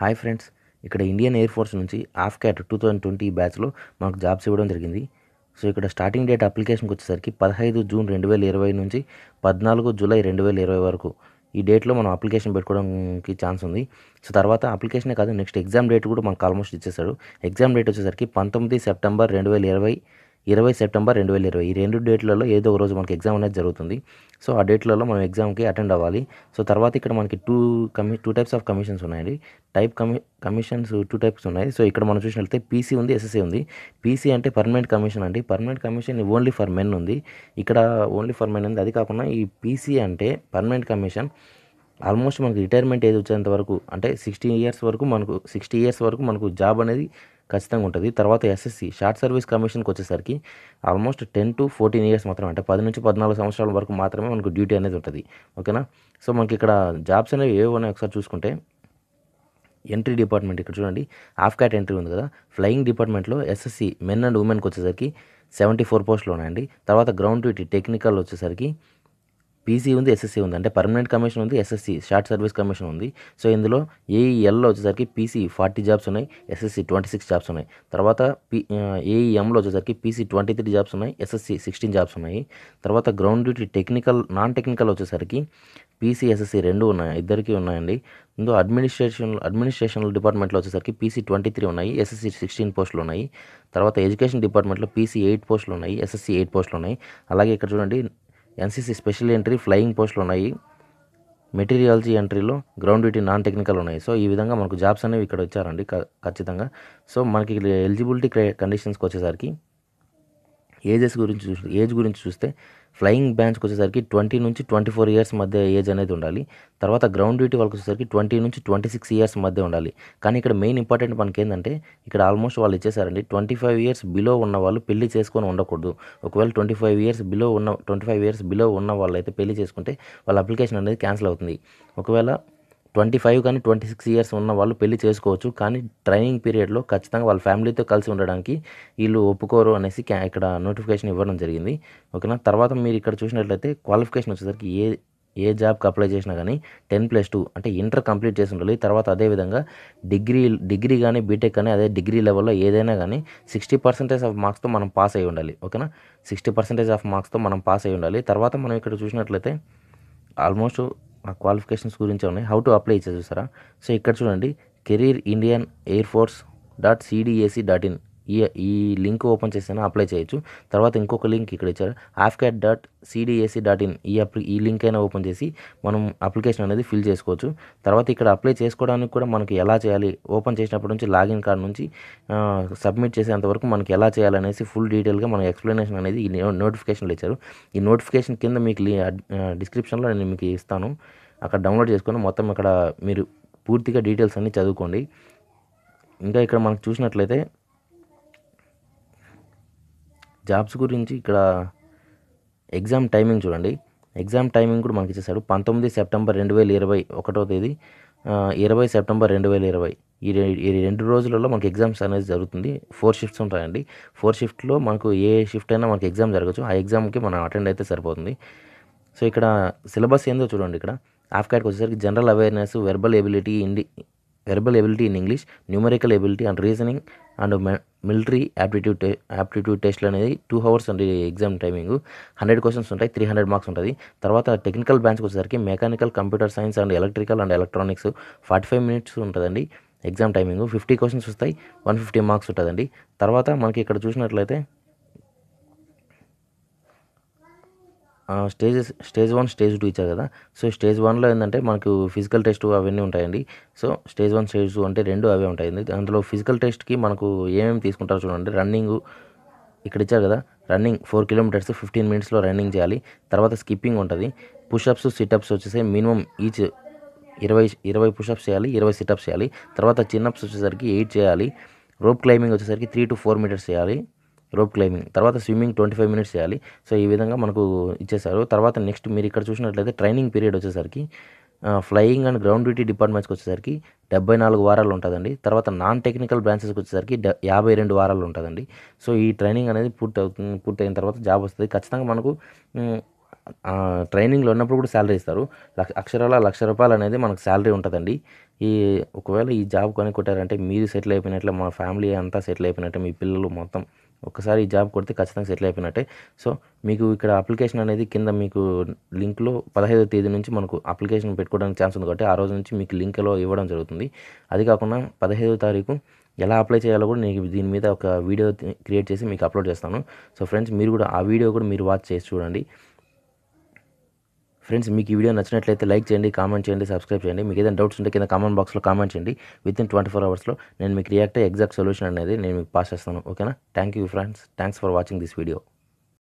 hi friends ఇక్కడ Indian air force నుంచి AFCAT two thousand twenty బ్యాచ్లో మాకు జాబ్స్ ఇవ్వడం జరిగింది సో ఇక్కడ స్టార్టింగ్ డేట్ అప్లికేషన్కి వచ్చేసరికి పదహైదు జూన్ రెండు వేల ఇరవై నుంచి పద్నాలుగు జూలై రెండు వేల ఇరవై వరకు ఈ డేట్లో మనం అప్లికేషన్ పెట్టుకోవడానికి ఛాన్స్ ఉంది సో తర్వాత అప్లికేషనే కాదు నెక్స్ట్ ఎగ్జామ్ డేట్ కూడా మనకు ఆల్మోస్ట్ ఇచ్చేసాడు ఎగ్జామ్ డేట్ వచ్చేసరికి పంతొమ్మిది సెప్టెంబర్ రెండు వేల ఇరవై ఇరవై సెప్టెంబర్ రెండు వేల ఇరవై ఈ రెండు డేట్లలో ఏదో ఒక రోజు మనకి ఎగ్జామ్ అనేది జరుగుతుంది సో ఆ డేట్లలో మనం ఎగ్జామ్కి అటెండ్ అవ్వాలి సో తర్వాత ఇక్కడ మనకి టూ కమి టూ టైప్స్ ఆఫ్ కమిషన్స్ ఉన్నాయండి టైప్ కమి కమిషన్స్ టూ టైప్స్ ఉన్నాయి సో ఇక్కడ మనం చూసినట్లయితే పీసీ ఉంది ఎస్ఎస్ఏ ఉంది పీసీ అంటే పర్మనెంట్ కమిషన్ అండి permanent commission only for men ఉంది ఇక్కడ ఓన్లీ ఫర్ మెన్ ఉంది అది కాకుండా ఈ పీసీ అంటే పర్మనెంట్ కమిషన్ ఆల్మోస్ట్ మనకి రిటైర్మెంట్ ఏది వచ్చేంత వరకు అంటే సిక్స్టీ ఇయర్స్ వరకు మనకు సిక్స్టీ ఇయర్స్ వరకు మనకు జాబ్ అనేది ఖచ్చితంగా ఉంటుంది తర్వాత ఎస్ఎస్సి షార్ట్ సర్వీస్ కమిషన్కి వచ్చేసరికి almost ten to fourteen years మాత్రం అంటే పది నుంచి పద్నాలుగు సంవత్సరాల వరకు మాత్రమే మనకు డ్యూటీ అనేది ఉంటుంది ఓకేనా సో మనకి ఇక్కడ జాబ్స్ అనేవి ఏవి ఉన్నాయి ఒకసారి చూసుకుంటే ఎంట్రీ డిపార్ట్మెంట్ ఇక్కడ చూడండి హాఫ్ క్యాట్ ఎంట్రీ ఉంది కదా ఫ్లయింగ్ డిపార్ట్మెంట్లో ఎస్ఎస్సి మెన్ అండ్ ఉమెన్కి వచ్చేసరికి సెవెంటీ ఫోర్ పోస్టులు ఉన్నాయండి తర్వాత గ్రౌండ్ డ్యూటీ టెక్నికల్ వచ్చేసరికి పీసీ ఉంది ఎస్ఎస్సీ ఉంది అంటే పర్మనెంట్ కమిషన్ ఉంది ఎస్ఎస్సీ షార్ట్ సర్వీస్ కమిషన్ ఉంది సో ఇందులో ఏఈఎల్లో e వచ్చేసరికి పీసీ ఫార్టీ జాబ్స్ ఉన్నాయి ఎస్ఎస్సీ ట్వంటీ సిక్స్ జాబ్స్ ఉన్నాయి తర్వాత పీ ఏఈఎంలో e వచ్చేసరికి పీసీ ట్వంటీ త్రీ జాబ్స్ ఉన్నాయి ఎస్ఎస్సీ సిక్స్టీన్ జాబ్స్ ఉన్నాయి తర్వాత ground duty technical non technical వచ్చేసరికి పీసీ ఎస్ఎస్సీ రెండు ఉన్నాయి ఇద్దరికీ ఉన్నాయండి ఇందులో అడ్మినిస్ట్రేషన్ అడ్మినిస్ట్రేషన్ డిపార్ట్మెంట్లో వచ్చేసరికి పీసీ ట్వంటీ త్రీ ఉన్నాయి ఎస్ఎస్సీ సిక్స్టీన్ పోస్టులు ఉన్నాయి తర్వాత ఎడ్యుకేషన్ డిపార్ట్మెంట్లో పీసీ ఎయిట్ పోస్టులు ఉన్నాయి ఎస్ఎస్సీ ఎయిట్ పోస్టులు ఉన్నాయి అలాగే ఇక్కడ చూడండి ఎన్సీసీ స్పెషల్ ఎంట్రీ ఫ్లయింగ్ పోస్టులు ఉన్నాయి మెటీరియాలజీ ఎంట్రీలో గ్రౌండ్ డ్యూటీ నాన్ టెక్నికల్ ఉన్నాయి సో ఈ విధంగా మనకు జాబ్స్ అనేవి ఇక్కడ వచ్చారండి ఖచ్చితంగా సో మనకి ఎలిజిబిలిటీ కండిషన్స్కి వచ్చేసరికి ఏజెస్ గురించి చూసి ఏజ్ గురించి చూస్తే ఫ్లయింగ్ బ్యాన్స్కి వచ్చేసరికి ట్వంటీ నుంచి ట్వంటీ ఫోర్ ఇయర్స్ మధ్య ఏజ్ అనేది ఉండాలి తర్వాత గ్రౌండ్ డ్యూటీ వాళ్ళకి వచ్చేసరికి ట్వంటీ నుంచి ట్వంటీ సిక్స్ ఇయర్స్ మధ్య ఉండాలి కానీ ఇక్కడ మెయిన్ ఇంపార్టెంట్ మనకి ఏంటంటే ఇక్కడ ఆల్మోస్ట్ వాళ్ళు ఇచ్చేసారండి ట్వంటీ ఫైవ్ ఇయర్స్ బిలో ఉన్న వాళ్ళు పెళ్లి చేసుకొని ఉండకూడదు ఒకవేళ ట్వంటీ ఫైవ్ ఇయర్స్ బిలో ఉన్న ట్వంటీ ఫైవ్ ఇయర్స్ బిలో ఉన్న వాళ్ళు అయితే పెళ్లి చేసుకుంటే వాళ్ళ అప్లికేషన్ అనేది క్యాన్సిల్ అవుతుంది ఒకవేళ ట్వంటీ ఫైవ్ కానీ ట్వంటీ సిక్స్ ఇయర్స్ ఉన్న వాళ్ళు పెళ్లి చేసుకోవచ్చు కానీ ట్రైనింగ్ పీరియడ్లో ఖచ్చితంగా వాళ్ళ ఫ్యామిలీతో కలిసి ఉండడానికి వీళ్ళు ఒప్పుకోరు అనేసి ఇక్కడ నోటిఫికేషన్ ఇవ్వడం జరిగింది ఓకేనా తర్వాత మీరు ఇక్కడ చూసినట్లయితే క్వాలిఫికేషన్ వచ్చేసరికి ఏ ఏ జాబ్కి అప్లై చేసినా కానీ టెన్ ప్లస్ టూ అంటే ఇంటర్ కంప్లీట్ చేసి ఉండాలి తర్వాత అదేవిధంగా డిగ్రీ డిగ్రీ కానీ బీటెక్ కానీ అదే డిగ్రీ లెవెల్లో ఏదైనా కానీ సిక్స్టీ పర్సెంటేజ్ ఆఫ్ మార్క్స్తో మనం పాస్ అయి ఉండాలి ఓకేనా సిక్స్టీ పర్సెంటేజ్ ఆఫ్ మార్క్స్తో మనం పాస్ అయి ఉండాలి తర్వాత మనం ఇక్కడ చూసినట్లయితే ఆల్మోస్ట్ ఆ క్వాలిఫికేషన్స్ గురించి ఉన్నాయి హౌ టు అప్లై చేసేసారా సో ఇక్కడ చూడండి career Indian air force dot CDAC dot in ఈ ఈ లింక్ ఓపెన్ చేసినా అప్లై చేయొచ్చు తర్వాత ఇంకొక లింక్ ఇక్కడ ఇచ్చారు AFCAT dot CDAC dot in ఈ అప్లి ఈ లింక్ అయినా ఓపెన్ చేసి మనం అప్లికేషన్ అనేది ఫిల్ చేసుకోవచ్చు తర్వాత ఇక్కడ అప్లై చేసుకోవడానికి కూడా మనకి ఎలా చేయాలి ఓపెన్ చేసినప్పటి నుంచి లాగిన్ కార్డ్ నుంచి సబ్మిట్ చేసేంత వరకు మనకి ఎలా చేయాలనేసి ఫుల్ డీటెయిల్గా మనకి ఎక్స్ప్లెనేషన్ అనేది ఈ నోటిఫికేషన్లు ఇచ్చారు ఈ నోటిఫికేషన్ కింద మీకు డిస్క్రిప్షన్లో నేను మీకు ఇస్తాను అక్కడ డౌన్లోడ్ చేసుకొని మొత్తం ఇక్కడ మీరు పూర్తిగా డీటెయిల్స్ అన్నీ చదువుకోండి ఇంకా ఇక్కడ మనకు చూసినట్లయితే జాబ్స్ గురించి ఇక్కడ ఎగ్జామ్ టైమింగ్ చూడండి ఎగ్జామ్ టైమింగ్ కూడా మనకి ఇచ్చేసాడు పంతొమ్మిది సెప్టెంబర్ రెండు వేల ఇరవై ఒకటో తేదీ ఇరవై సెప్టెంబర్ రెండు వేల ఇరవై ఈ రెండు రోజులలో మనకి ఎగ్జామ్స్ అనేది జరుగుతుంది ఫోర్ షిఫ్ట్స్ ఉంటాయండి ఫోర్ షిఫ్ట్లో మనకు ఏ షిఫ్ట్ అయినా మనకి ఎగ్జామ్ జరగచ్చు ఆ ఎగ్జామ్కి మనం అటెండ్ అయితే సరిపోతుంది సో ఇక్కడ సిలబస్ ఏందో చూడండి ఇక్కడ ఆఫ్కాట్కి వచ్చేసరికి జనరల్ అవేర్నెస్ వెర్బల్ ఎబిలిటీ ఇండి verbal ability in English numerical ability and reasoning and military aptitude aptitude టెస్ట్లు అనేది టూ అవర్స్ అండి ఎగ్జామ్ టైమింగ్ హండ్రెడ్ క్వశ్చన్స్ ఉంటాయి త్రీ హండ్రెడ్ మార్క్స్ ఉంటుంది తర్వాత టెక్నికల్ బ్రాంచ్కి వచ్చేసరికి mechanical computer science and electrical and electronics forty five minutes ఉంటుందండి exam timing fifty questions వస్తాయి వన్ ఫిఫ్టీ మార్క్స్ ఉంటుందండి తర్వాత మనకి ఇక్కడ చూసినట్లయితే stages stage one stage two ఇచ్చారు కదా సో స్టేజ్ వన్లో ఏంటంటే మనకు ఫిజికల్ టెస్ట్ అవన్నీ ఉంటాయండి so stage one stage two అంటే రెండు అవే ఉంటాయండి అందులో ఫిజికల్ టెస్ట్కి మనకు ఏమేమి తీసుకుంటారో చూడండి రన్నింగ్ ఇక్కడ ఇచ్చారు కదా రన్నింగ్ ఫోర్ కిలోమీటర్స్ ఫిఫ్టీన్ మినిట్స్లో రన్నింగ్ చేయాలి తర్వాత స్కిప్పింగ్ ఉంటుంది పుషప్స్ సిటప్స్ వచ్చేసి మినిమం ఈచ్ ఇరవై ఇరవై పుషప్స్ చేయాలి ఇరవై సిటప్స్ చేయాలి తర్వాత చిన్నప్స్ వచ్చేసరికి ఎయిట్ చేయాలి రోప్ క్లైంబింగ్ వచ్చేసరికి త్రీ టు ఫోర్ మీటర్స్ చేయాలి రోప్ క్లైంబింగ్ తర్వాత స్విమ్మింగ్ ట్వంటీ ఫైవ్ మినిట్స్ చేయాలి సో ఈ విధంగా మనకు ఇచ్చేసారు తర్వాత నెక్స్ట్ మీరు ఇక్కడ చూసినట్లయితే ట్రైనింగ్ పీరియడ్ వచ్చేసరికి ఫ్లయింగ్ అండ్ గ్రౌండ్ డ్యూటీ డిపార్ట్మెంట్స్కి వచ్చేసరికి డెబ్బై నాలుగు వారాలు ఉంటుందండి తర్వాత నాన్ టెక్నికల్ బ్రాంచెస్కి వచ్చేసరికి యాభై రెండు వారాలు ఉంటుందండి సో ఈ ట్రైనింగ్ అనేది పూర్తి అవుతుంది పూర్తయిన తర్వాత జాబ్ వస్తుంది ఖచ్చితంగా మనకు ట్రైనింగ్లో ఉన్నప్పుడు కూడా శాలరీ ఇస్తారు లక్ష అక్షరాల లక్ష రూపాయలు అనేది మనకు శాలరీ ఉంటుందండి ఈ ఒకవేళ ఈ జాబ్ కొనుక్కుంటారంటే మీరు సెటిల్ అయిపోయినట్లే మా ఫ్యామిలీ అంతా సెటిల్ అయిపోయినట్టే మీ పిల్లలు మొత్తం ఒకసారి ఈ జాబ్ కొడితే ఖచ్చితంగా సెటిల్ అయిపోయినట్టే సో మీకు ఇక్కడ అప్లికేషన్ అనేది కింద మీకు లింక్లో పదహైదో తేదీ నుంచి మనకు అప్లికేషన్ పెట్టుకోవడానికి ఛాన్స్ ఉంది కాబట్టి ఆ రోజు నుంచి మీకు లింక్లో ఇవ్వడం జరుగుతుంది అది కాకుండా పదహైదో తారీఖు ఎలా అప్లై చేయాలో కూడా నేను దీని మీద ఒక వీడియో క్రియేట్ చేసి మీకు అప్లోడ్ చేస్తాను సో ఫ్రెండ్స్ మీరు కూడా ఆ వీడియో కూడా మీరు వాచ్ చేసి చూడండి ఫ్రెండ్స్ మీకు ఈ వీడియో నచ్చినట్లయితే లైక్ చేయండి కామెంట్ చేయండి సబ్స్క్రైబ్ చేయండి మీకు ఏదైనా డౌట్స్ ఉంటే కింద కామెంట్ బాక్స్లో కామెంట్ చేయండి విత్ ఇన్ ట్వంటీ ఫోర్ అవర్స్లో నేను మీకు రియాక్ట్ ఎగ్జాక్ట్ సొల్యూషన్ అనేది నేను మీకు పాస్ చేస్తాను ఓకేనా thank you friends thanks for watching this video